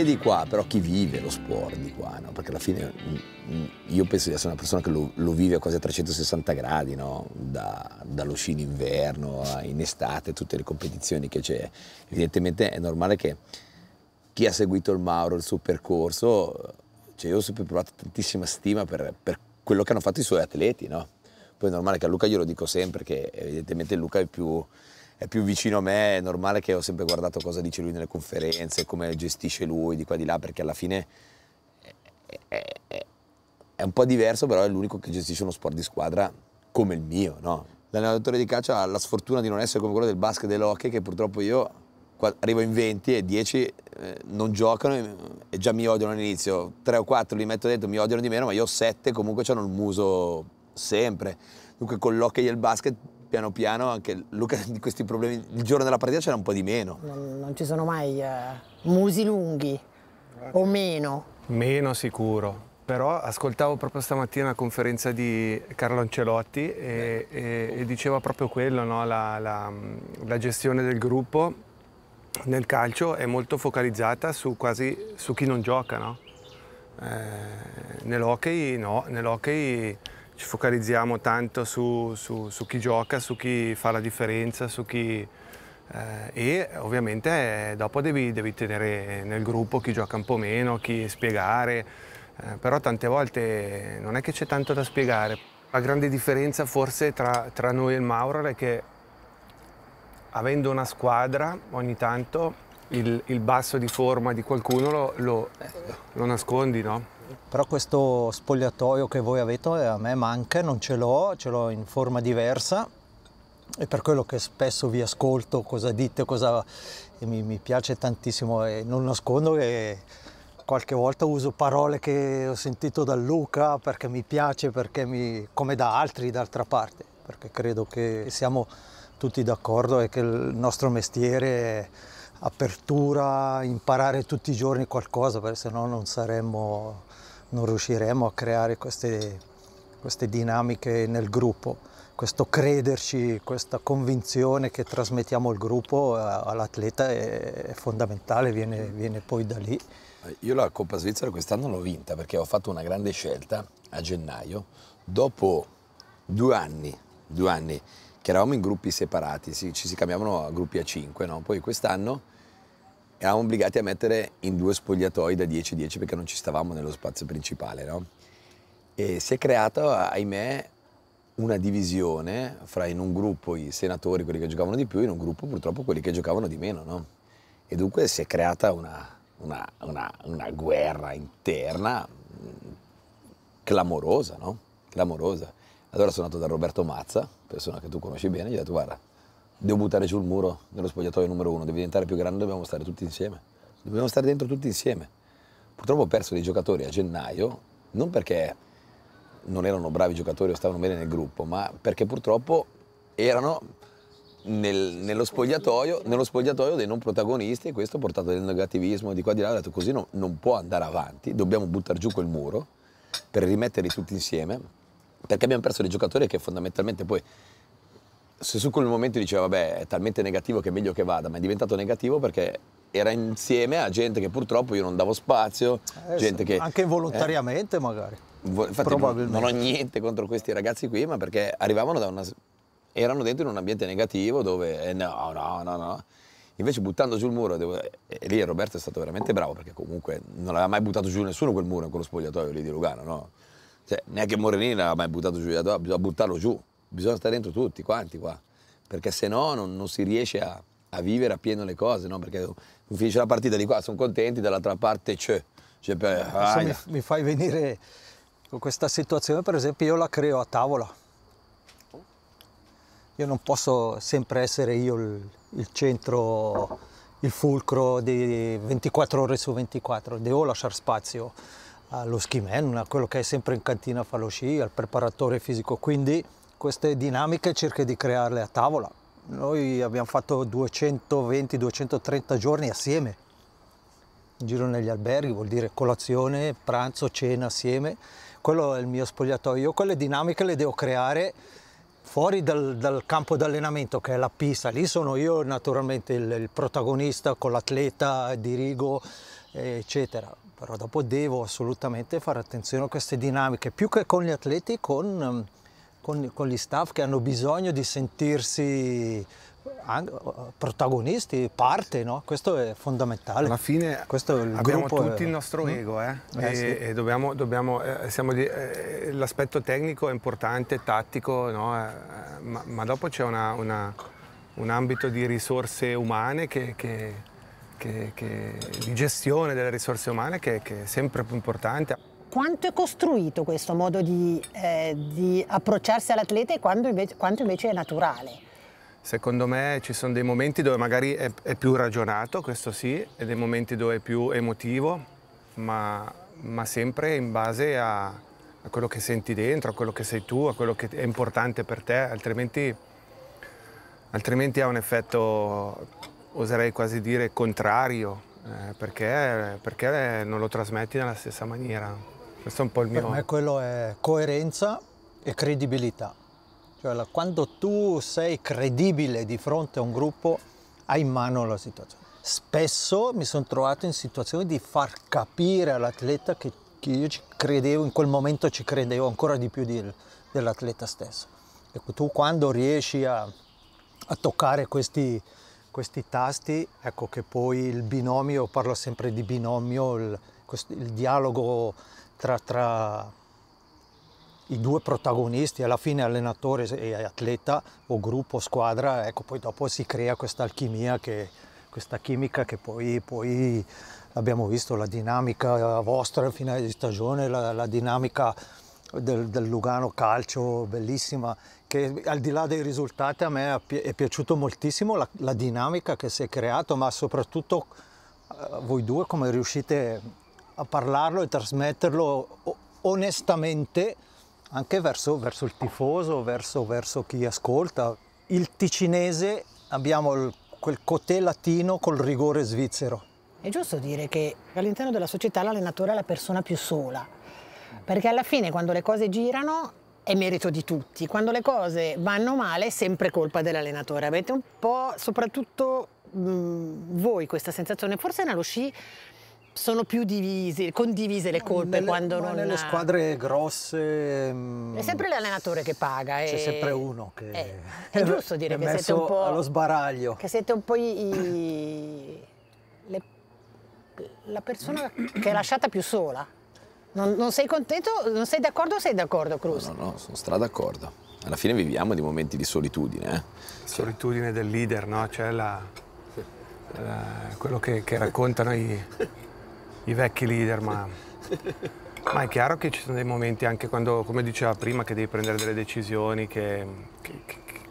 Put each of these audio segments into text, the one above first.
è di qua, però chi vive lo sport di qua, no? Perché alla fine mm, mm, io penso di essere una persona che lo, lo vive a quasi a 360 gradi, no? Da, dallo sci d'inverno inverno in estate, tutte le competizioni che c'è. Evidentemente è normale che chi ha seguito il Mauro, il suo percorso, cioè io ho sempre provato tantissima stima per, per quello che hanno fatto i suoi atleti, no? Poi è normale che a Luca glielo dico sempre che evidentemente Luca è più è più vicino a me, è normale che ho sempre guardato cosa dice lui nelle conferenze, come gestisce lui di qua di là, perché alla fine è, è, è un po' diverso, però è l'unico che gestisce uno sport di squadra come il mio, no? L'allenatore di calcio ha la sfortuna di non essere come quello del basket e dell'hockey, che purtroppo io arrivo in 20 e 10 eh, non giocano e già mi odiano all'inizio. 3 o 4 li metto dentro, mi odiano di meno, ma io ho 7 comunque hanno il muso sempre. Dunque con l'hockey e il basket piano piano anche Luca di questi problemi, il giorno della partita c'era un po' di meno. Non, non ci sono mai eh, musi lunghi o meno. Meno sicuro, però ascoltavo proprio stamattina la conferenza di Carlo Ancelotti e, e, e diceva proprio quello, no? la, la, la, gestione del gruppo nel calcio è molto focalizzata su quasi su chi non gioca. No? Eh, nell'hockey no, nell'hockey ci focalizziamo tanto su, su, su, chi gioca, su chi fa la differenza, su chi... Eh, e ovviamente eh, dopo devi, devi, tenere nel gruppo chi gioca un po' meno, chi spiegare, eh, però tante volte non è che c'è tanto da spiegare. La grande differenza forse tra, tra noi e il Maurer è che avendo una squadra ogni tanto il, il basso di forma di qualcuno lo, lo, lo nascondi, no? però questo spogliatoio che voi avete eh, a me manca, non ce l'ho, ce l'ho in forma diversa e per quello che spesso vi ascolto cosa dite, cosa mi, mi, piace tantissimo e non nascondo che qualche volta uso parole che ho sentito da Luca perché mi piace, perché mi, come da altri d'altra parte, perché credo che siamo tutti d'accordo e che il nostro mestiere è apertura, imparare tutti i giorni qualcosa, perché se no non saremmo non riusciremo a creare queste, queste dinamiche nel gruppo, questo crederci, questa convinzione che trasmettiamo al gruppo, all'atleta è, fondamentale, viene, viene poi da lì. Io la Coppa Svizzera quest'anno l'ho vinta perché ho fatto una grande scelta a gennaio, dopo due anni, due anni che eravamo in gruppi separati, ci si cambiavano a gruppi a 5, no? poi quest'anno eravamo obbligati a mettere in due spogliatoi da 10-10 perché non ci stavamo nello spazio principale, no? E si è creata, ahimè, una divisione fra in un gruppo i senatori, quelli che giocavano di più, e in un gruppo purtroppo quelli che giocavano di meno, no? E dunque si è creata una, una, una, una guerra interna mm, clamorosa, no? Clamorosa. Allora sono andato da Roberto Mazza, persona che tu conosci bene, e gli ho detto guarda, devo buttare sul muro nello spogliatoio numero uno, devi diventare più grande, dobbiamo stare tutti insieme. Dobbiamo stare dentro tutti insieme. Purtroppo ho perso dei giocatori a gennaio, non perché non erano bravi giocatori o stavano bene nel gruppo, ma perché purtroppo erano nel, nello, spogliatoio, nello, spogliatoio, dei non protagonisti e questo ha portato del negativismo di qua e di là, ho detto così no, non può andare avanti, dobbiamo buttare giù quel muro per rimetterli tutti insieme, perché abbiamo perso dei giocatori che fondamentalmente poi se su quel momento diceva vabbè è talmente negativo che è meglio che vada, ma è diventato negativo perché era insieme a gente che purtroppo io non davo spazio, eh, gente che... Anche eh, involontariamente eh, magari. Infatti non, non ho niente contro questi ragazzi qui, ma perché arrivavano da una... erano dentro in un ambiente negativo dove eh, no, no, no, no. Invece buttando giù il muro, devo... Eh, e lì Roberto è stato veramente bravo perché comunque non aveva mai buttato giù nessuno quel muro in quello spogliatoio lì di Lugano, no? Cioè, neanche Morenina ha mai buttato giù, bisogna buttarlo giù bisogna stare dentro tutti quanti qua, perché se no non, non si riesce a, a vivere appieno le cose, no? perché finisce la partita di qua, sono contenti, dall'altra parte c'è. Cioè, ah, mi, mi, fai venire con questa situazione, per esempio, io la creo a tavola. Io non posso sempre essere io il, il centro, il fulcro di 24 ore su 24, devo lasciare spazio allo ski man, a quello che è sempre in cantina a fare lo sci, al preparatore fisico. Quindi queste dinamiche cerchi di crearle a tavola. Noi abbiamo fatto 220-230 giorni assieme, in giro negli alberghi, vuol dire colazione, pranzo, cena assieme. Quello è il mio spogliatoio. Io quelle dinamiche le devo creare fuori dal, dal campo d'allenamento che è la pista. Lì sono io naturalmente il, il protagonista con l'atleta, dirigo, eccetera però dopo devo assolutamente fare attenzione a queste dinamiche, più che con gli atleti, con con, con gli staff che hanno bisogno di sentirsi protagonisti, parte, no? questo è fondamentale. Alla fine abbiamo tutti è... il eh, nostro ego eh? Eh, e, sì. e dobbiamo, dobbiamo, eh, eh l'aspetto tecnico è importante, tattico, no? Eh, ma, ma, dopo c'è un ambito di risorse umane che, che, che, che, di gestione delle risorse umane che è sempre più importante quanto è costruito questo modo di, eh, di approcciarsi all'atleta e quanto invece, quanto invece è naturale? Secondo me ci sono dei momenti dove magari è, è, più ragionato, questo sì, e dei momenti dove è più emotivo, ma, ma sempre in base a, a, quello che senti dentro, a quello che sei tu, a quello che è importante per te, altrimenti, altrimenti ha un effetto, oserei quasi dire, contrario, eh, perché, perché non lo trasmetti nella stessa maniera. Questo è un po' il mio... Per me quello è coerenza e credibilità. Cioè quando tu sei credibile di fronte a un gruppo, hai in mano la situazione. Spesso mi sono trovato in situazioni di far capire all'atleta che, che, io ci credevo, in quel momento ci credevo ancora di più di, dell'atleta stesso. Ecco, tu quando riesci a, a toccare questi, questi tasti, ecco che poi il binomio, parlo sempre di binomio, il, questo, il dialogo tra, tra i due protagonisti, alla fine allenatore e atleta o gruppo, squadra, ecco poi dopo si crea questa alchimia, che, questa chimica che poi, poi abbiamo visto, la dinamica vostra in finale di stagione, la, la dinamica del, del, Lugano Calcio, bellissima, che al di là dei risultati a me è, pi è piaciuto moltissimo la, la dinamica che si è creata, ma soprattutto eh, voi due come riuscite a parlarlo e trasmetterlo onestamente anche verso, verso il tifoso, verso, verso, chi ascolta. Il ticinese abbiamo il, quel cotè latino col rigore svizzero. È giusto dire che all'interno della società l'allenatore è la persona più sola, perché alla fine quando le cose girano è merito di tutti, quando le cose vanno male è sempre colpa dell'allenatore. Avete un po' soprattutto mh, mm, voi questa sensazione, forse nello sci sono più divisi, condivise le colpe nelle, quando non... Nelle squadre grosse... Mm, è sempre l'allenatore che paga. C'è e... Eh. sempre uno che... È, eh, è giusto dire è che siete un po'... allo sbaraglio. Che siete un po' i, le, la persona che è lasciata più sola. Non, non sei contento? Non sei d'accordo o sei d'accordo, Cruz? No, no, no, sono stra d'accordo. Alla fine viviamo di momenti di solitudine. Eh? Solitudine del leader, no? Cioè la, la, quello che, che raccontano i i vecchi leader, ma, ma, è chiaro che ci sono dei momenti anche quando, come diceva prima, che devi prendere delle decisioni, che, che,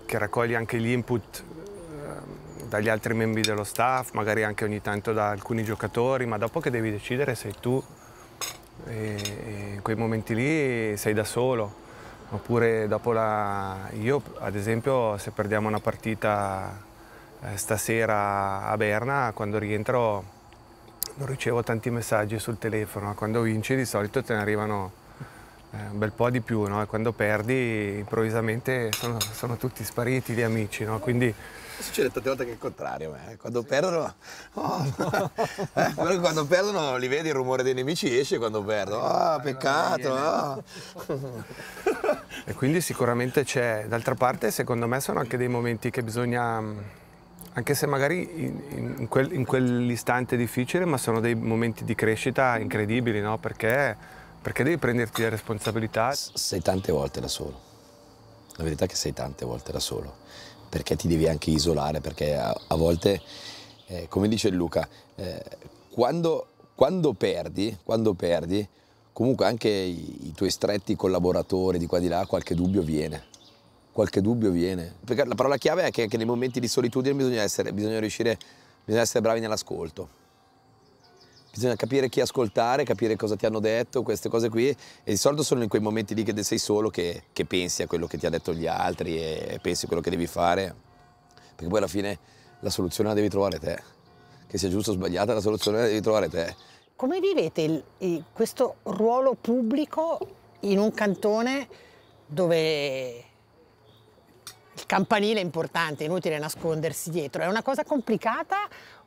che raccogli anche gli input eh, dagli altri membri dello staff, magari anche ogni tanto da alcuni giocatori, ma dopo che devi decidere sei tu e, e in quei momenti lì sei da solo. Oppure dopo la... Io ad esempio se perdiamo una partita eh, stasera a Berna, quando rientro non ricevo tanti messaggi sul telefono, quando vinci di solito te ne arrivano eh, un bel po' di più, no? e quando perdi improvvisamente sono, sono tutti spariti gli amici, no? quindi... Succede tante volte che è il contrario, eh? quando sì. perdono... Oh, no. Eh, quando perdono li vedi il rumore dei nemici esce quando perdono, oh, peccato! Oh. e quindi sicuramente c'è, d'altra parte secondo me sono anche dei momenti che bisogna anche se magari in, in, quel, in quell'istante è difficile, ma sono dei momenti di crescita incredibili, no? Perché, perché devi prenderti la responsabilità? Sei tante volte da solo. La verità è che sei tante volte da solo, perché ti devi anche isolare, perché a, a volte, eh, come dice Luca, eh, quando, quando, perdi, quando perdi, comunque anche i, i tuoi stretti collaboratori di qua e di là, qualche dubbio viene qualche dubbio viene. Perché la parola chiave è che anche nei momenti di solitudine bisogna, essere, bisogna riuscire, bisogna essere bravi nell'ascolto. Bisogna capire chi ascoltare, capire cosa ti hanno detto, queste cose qui. E di solito sono in quei momenti lì che sei solo che, che pensi a quello che ti hanno detto gli altri e pensi a quello che devi fare. Perché poi alla fine la soluzione la devi trovare te. Che sia giusta o sbagliata, la soluzione la devi trovare te. Come vivete il, il, questo ruolo pubblico in un cantone dove il campanile è importante, è inutile nascondersi dietro. È una cosa complicata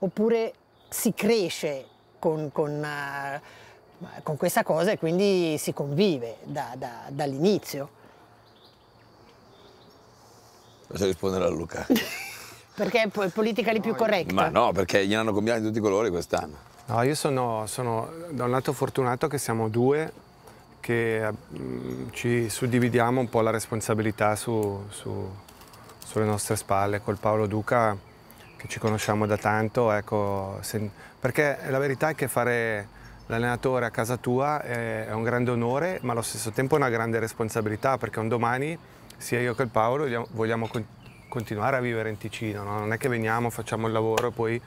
oppure si cresce con, con, uh, con questa cosa e quindi si convive da, da, dall'inizio? Posso rispondere a Luca? perché è politica di più corretta? Ma no, perché gli hanno combinato di tutti i colori quest'anno. No, io sono, sono, da un lato fortunato che siamo due che mh, mm, ci suddividiamo un po' la responsabilità su, su sulle nostre spalle, col Paolo Duca che ci conosciamo da tanto, ecco, se, perché la verità è che fare l'allenatore a casa tua è, è un grande onore, ma allo stesso tempo è una grande responsabilità, perché un domani sia io che il Paolo vogliamo continuare a vivere in Ticino, no? non è che veniamo, facciamo il lavoro e poi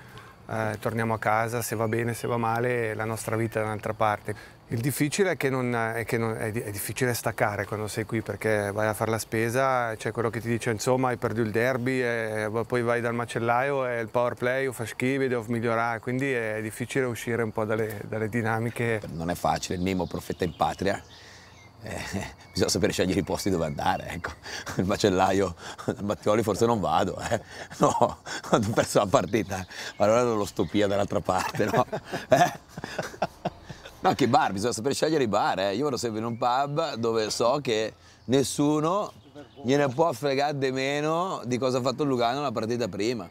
eh, torniamo a casa, se va bene, se va male, la nostra vita è da un'altra parte. Il difficile è che, non, è, che non, è, è difficile staccare quando sei qui perché vai a fare la spesa, c'è quello che ti dice insomma hai perduto il derby, e poi vai dal macellaio e il power play o fa schifo, devo migliorare, quindi è difficile uscire un po' dalle, dalle dinamiche. Non è facile, Nemo profeta in patria, eh, bisogna sapere scegliere i posti dove andare, ecco. Il macellaio dal Mattioli forse non vado, eh. No, ho perso la partita, allora non lo sto dall'altra parte, no? Eh? No, che bar, bisogna sapere scegliere i bar, eh. Io vado sempre in un pub dove so che nessuno gliene può fregare di meno di cosa ha fatto il Lugano la partita prima.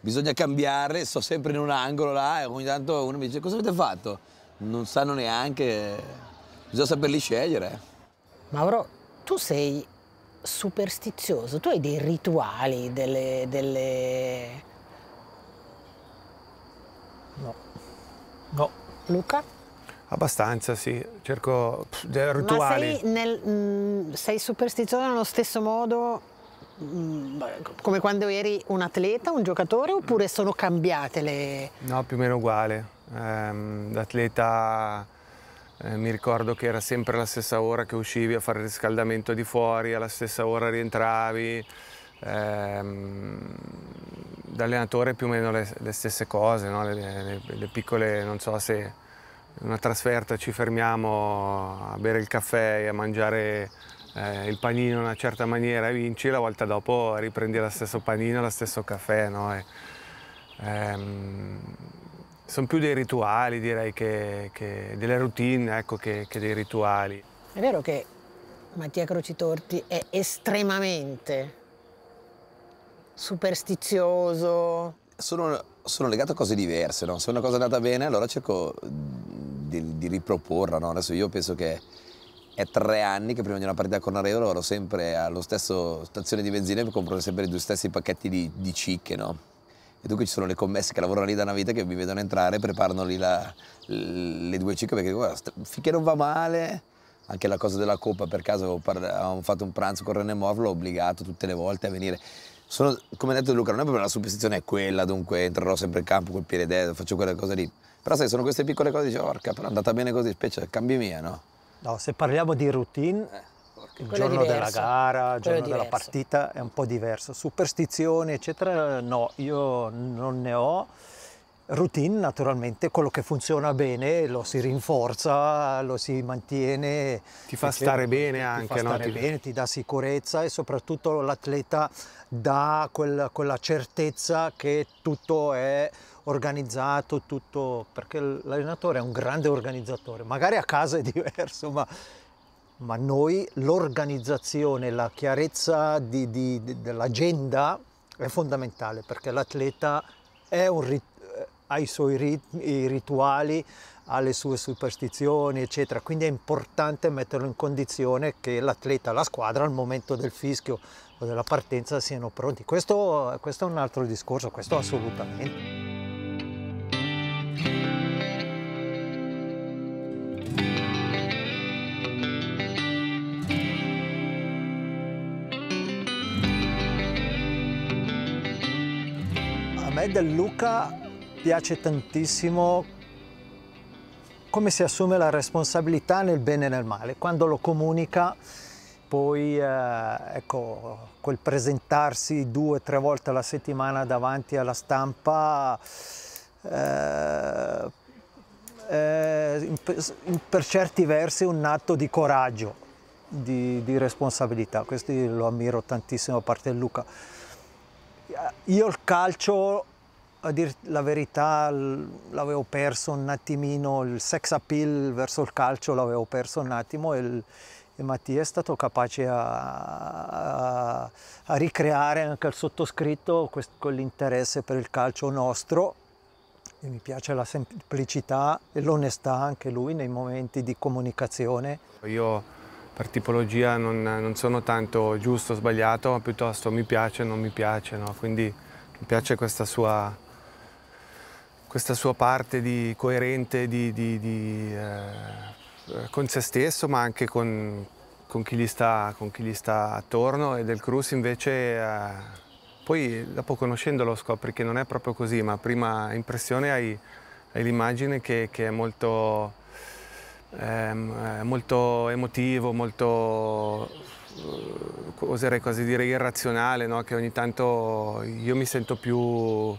Bisogna cambiare, sto sempre in un angolo là e ogni tanto uno mi dice cosa avete fatto? Non sanno neanche Bisogna saperli scegliere. Mauro, tu sei superstizioso, tu hai dei rituali, delle... delle... No. No. Luca? Abbastanza, sì. Cerco pff, rituali. Sei, nel, mh, mm, sei, superstizioso nello stesso modo mh, mm, come quando eri un atleta, un giocatore, oppure sono cambiate le... No, più o meno uguale. Um, l'atleta eh, mi ricordo che era sempre la stessa ora che uscivi a fare il riscaldamento di fuori, alla stessa ora rientravi. Ehm, da allenatore più o meno le, le stesse cose, no? le, le, le piccole, non so se una trasferta ci fermiamo a bere il caffè e a mangiare eh, il panino in una certa maniera e vinci, la volta dopo riprendi lo stesso panino, lo stesso caffè. No? E, ehm, sono più dei rituali, direi, che, che delle routine, ecco, che, che dei rituali. È vero che Mattia Crocitorti è estremamente superstizioso. Sono, sono legato a cose diverse, no? Se una cosa è andata bene, allora cerco di, di riproporla, no? Adesso io penso che è tre anni che prima di una partita con Areolo ero sempre allo stesso stazione di benzina e compro sempre i due stessi pacchetti di, di cicche, no? e dunque ci sono le commesse che lavorano lì da una vita che mi vedono entrare, preparano lì la, le due cicche perché guarda, finché non va male, anche la cosa della coppa per caso avevamo fatto un pranzo con René Mor, l'ho obbligato tutte le volte a venire. Sono, come ha detto Luca, non è proprio la superstizione è quella, dunque entrerò sempre in campo col piede destro, faccio quella cosa lì. Però sai, sono queste piccole cose, dici, orca, però è andata bene così, specie cambi mia, no? No, se parliamo di routine, eh il Quello giorno della gara, il giorno della partita è un po' diverso. Superstizioni, eccetera, no, io non ne ho. Routine, naturalmente, quello che funziona bene lo si rinforza, lo si mantiene. Ti fa stare bene anche, ti fa stare no? bene, ti dà sicurezza e soprattutto l'atleta dà quella, quella certezza che tutto è organizzato, tutto, perché l'allenatore è un grande organizzatore, magari a casa è diverso, ma ma noi l'organizzazione, la chiarezza dell'agenda è fondamentale perché l'atleta rit eh, ha i suoi rit i rituali, ha le sue superstizioni, eccetera. Quindi è importante metterlo in condizione che l'atleta, la squadra al momento del fischio o della partenza siano pronti. Questo, questo è un altro discorso, questo assolutamente. del Luca piace tantissimo come si assume la responsabilità nel bene e nel male. Quando lo comunica, poi eh, ecco, quel presentarsi due o tre volte alla settimana davanti alla stampa eh, eh, in, per certi versi un atto di coraggio, di, di responsabilità. Questo lo ammiro tantissimo a parte Luca. Io il calcio a dire la verità l'avevo perso un attimino, il sex appeal verso il calcio l'avevo perso un attimo e, il, e Mattia è stato capace a, a, a ricreare anche al sottoscritto quell'interesse per il calcio nostro e mi piace la semplicità e l'onestà anche lui nei momenti di comunicazione. Io per tipologia non, non sono tanto giusto o sbagliato, ma piuttosto mi piace o non mi piace, no? quindi mi piace questa sua questa sua parte di coerente di, di, di, eh, eh con se stesso ma anche con, con, chi sta, con, chi gli sta, attorno e del Cruz invece eh, poi dopo conoscendolo scopri che non è proprio così ma prima impressione hai, hai l'immagine che, che, è molto, ehm, eh, molto emotivo, molto eh, oserei quasi dire irrazionale, no? che ogni tanto io mi sento più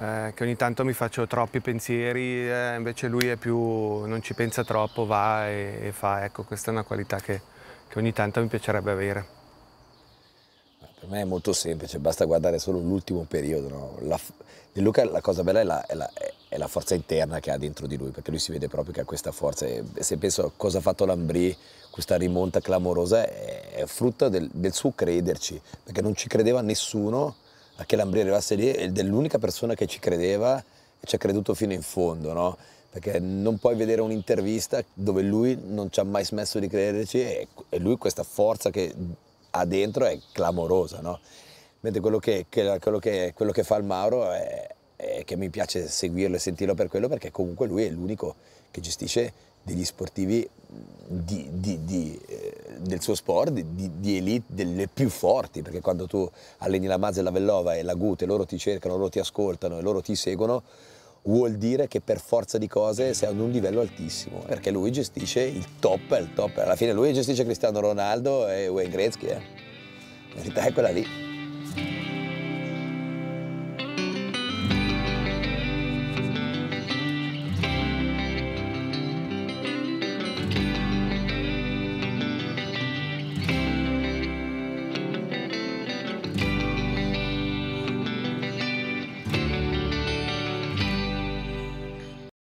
eh, che ogni tanto mi faccio troppi pensieri, eh, invece lui è più, non ci pensa troppo, va e, e fa. Ecco, questa è una qualità che, che ogni tanto mi piacerebbe avere. Per me è molto semplice, basta guardare solo l'ultimo periodo. No? La, di Luca la cosa bella è la, è, la, è la, forza interna che ha dentro di lui, perché lui si vede proprio che ha questa forza. E se penso a cosa ha fatto Lambri, questa rimonta clamorosa è, è frutta del, del, suo crederci, perché non ci credeva nessuno a che Lambria arrivasse lì ed è l'unica persona che ci credeva e ci ha creduto fino in fondo, no? Perché non puoi vedere un'intervista dove lui non ci ha mai smesso di crederci e, e lui questa forza che ha dentro è clamorosa, no? Mentre quello che, che, quello che, quello che fa il Mauro è, è, che mi piace seguirlo e sentirlo per quello perché comunque lui è l'unico che gestisce degli sportivi di, di, di, eh, del suo sport, di, elite, delle più forti, perché quando tu alleni la Mazza e la Vellova e la Gute, loro ti cercano, loro ti ascoltano e loro ti seguono, vuol dire che per forza di cose sei ad un livello altissimo, perché lui gestisce il top, il top. alla fine lui gestisce Cristiano Ronaldo e Wayne Gretzky, eh. la verità è quella lì.